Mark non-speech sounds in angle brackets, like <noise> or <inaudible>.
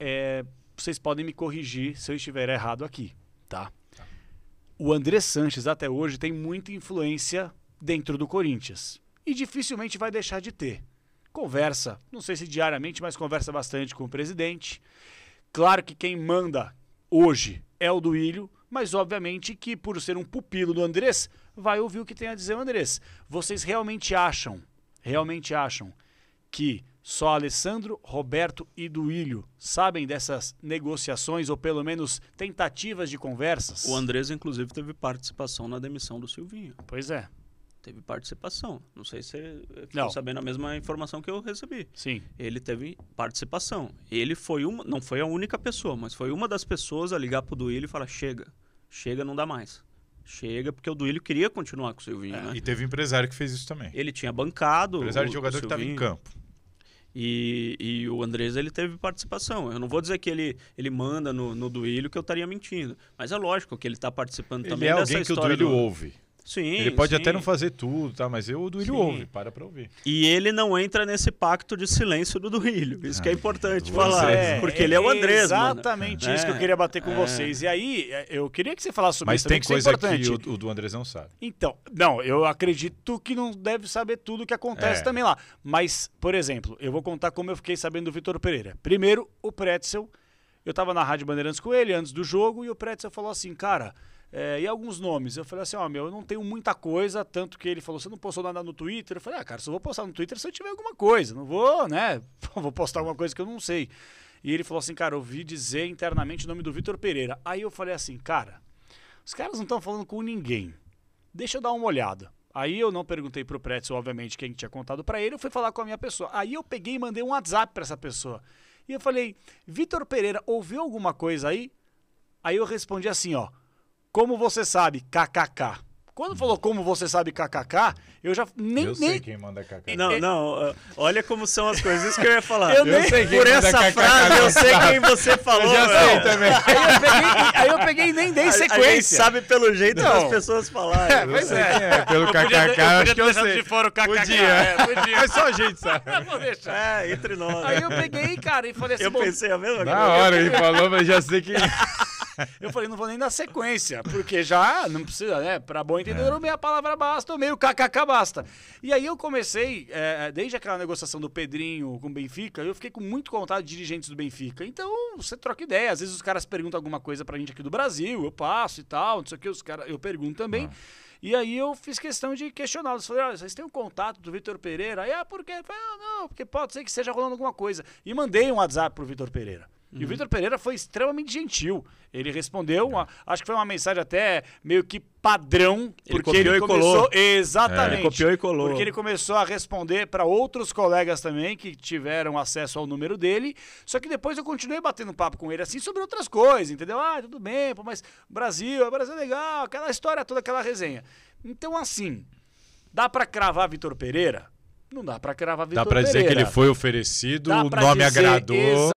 é, vocês podem me corrigir se eu estiver errado aqui, tá? tá? O André Sanches até hoje tem muita influência dentro do Corinthians e dificilmente vai deixar de ter. Conversa, não sei se diariamente, mas conversa bastante com o presidente. Claro que quem manda hoje é o Duílio, mas obviamente que por ser um pupilo do Andrés, vai ouvir o que tem a dizer o Andrés. Vocês realmente acham, realmente acham que só Alessandro, Roberto e Duílio sabem dessas negociações ou pelo menos tentativas de conversas. O Andrés, inclusive, teve participação na demissão do Silvinho. Pois é. Teve participação. Não sei se você ficou não. sabendo a mesma informação que eu recebi. Sim. Ele teve participação. Ele foi uma, não foi a única pessoa, mas foi uma das pessoas a ligar pro Duílio e falar: chega, chega, não dá mais chega, porque o Duílio queria continuar com o Silvinho, é, né? E teve empresário que fez isso também. Ele tinha bancado. Empresário o, de jogador que estava em campo. E, e o Andrés ele teve participação. Eu não vou dizer que ele, ele manda no, no Duílio, que eu estaria mentindo. Mas é lógico que ele está participando ele também é dessa alguém que o Duílio do... ouve. Sim. Ele pode sim. até não fazer tudo, tá? Mas eu, o Duílio sim. ouve, para pra ouvir. E ele não entra nesse pacto de silêncio do Duílio. Isso ah, que é ah, importante falar. É, é, porque é, ele é o Andrés, Exatamente mano. isso é, que eu é, queria bater com é. vocês. E aí, eu queria que você falasse sobre mas isso. Mas tem coisa que, que o, o, do Andrés não sabe. Então, não, eu acredito que não deve saber tudo que acontece também lá. Mas, por exemplo, eu vou contar como eu fiquei sabendo do Vitor Pereira. Primeiro, o Pretzel. Eu tava na Rádio Bandeirantes com ele antes do jogo e o Pretzel falou assim, cara é, e alguns nomes. Eu falei assim, ó, oh, meu, eu não tenho muita coisa, tanto que ele falou, você não postou nada no Twitter? Eu falei, ah, cara, só vou postar no Twitter se eu tiver alguma coisa. Não vou, né? <laughs> vou postar alguma coisa que eu não sei. E ele falou assim, cara, eu ouvi dizer internamente o nome do Vitor Pereira. Aí eu falei assim, cara, os caras não estão falando com ninguém. Deixa eu dar uma olhada. Aí eu não perguntei pro Pretzel, obviamente, quem tinha contado para ele, eu fui falar com a minha pessoa. Aí eu peguei e mandei um WhatsApp para essa pessoa. E eu falei, Vitor Pereira, ouviu alguma coisa aí? Aí eu respondi assim, ó, como você sabe, kkk. Quando falou como você sabe kkk, eu já nem. Eu sei quem manda kkk. Não, é. não. Olha como são as coisas. Isso que eu ia falar. eu, eu nem... sei quem Por essa kkk, frase, eu sei quem você falou. Eu já sei também. Aí eu, peguei, aí eu peguei nem dei sequência. A gente sabe pelo jeito não. das pessoas falarem. É, pois é. é. Pelo kkk, eu acho que eu sei. de fora o kkk. Podia. É, podia. Mas só a gente sabe. Vou deixar. É, entre nós. Aí eu peguei, cara, e falei assim. Eu pensei a mesma coisa. Na hora, ele falou, mas já sei quem. <laughs> <laughs> Eu falei, não vou nem dar sequência, porque já não precisa, né? Para bom entender, é. meia palavra basta, ou meio kkk basta. E aí eu comecei, é, é, desde aquela negociação do Pedrinho com o Benfica, eu fiquei com muito contato de dirigentes do Benfica. Então, você troca ideia. Às vezes os caras perguntam alguma coisa pra gente aqui do Brasil, eu passo e tal, não sei o que, os caras, eu pergunto também. Ah. E aí eu fiz questão de questioná-los. Falei, olha, vocês têm um contato do Vitor Pereira? Aí, ah, por quê? Eu falei, ah, não, porque pode ser que seja rolando alguma coisa. E mandei um WhatsApp pro Vitor Pereira. E o uhum. Vitor Pereira foi extremamente gentil. Ele respondeu, uma, acho que foi uma mensagem até meio que padrão, ele porque ele começou exatamente. É, ele copiou e colou. Porque ele começou a responder para outros colegas também que tiveram acesso ao número dele. Só que depois eu continuei batendo papo com ele assim sobre outras coisas, entendeu? Ah, tudo bem, pô, mas Brasil, Brasil é legal, aquela história toda, aquela resenha. Então assim, dá para cravar Vitor Pereira? Não dá para cravar Vitor Pereira. Dá para dizer que ele foi oferecido, dá o nome agradou.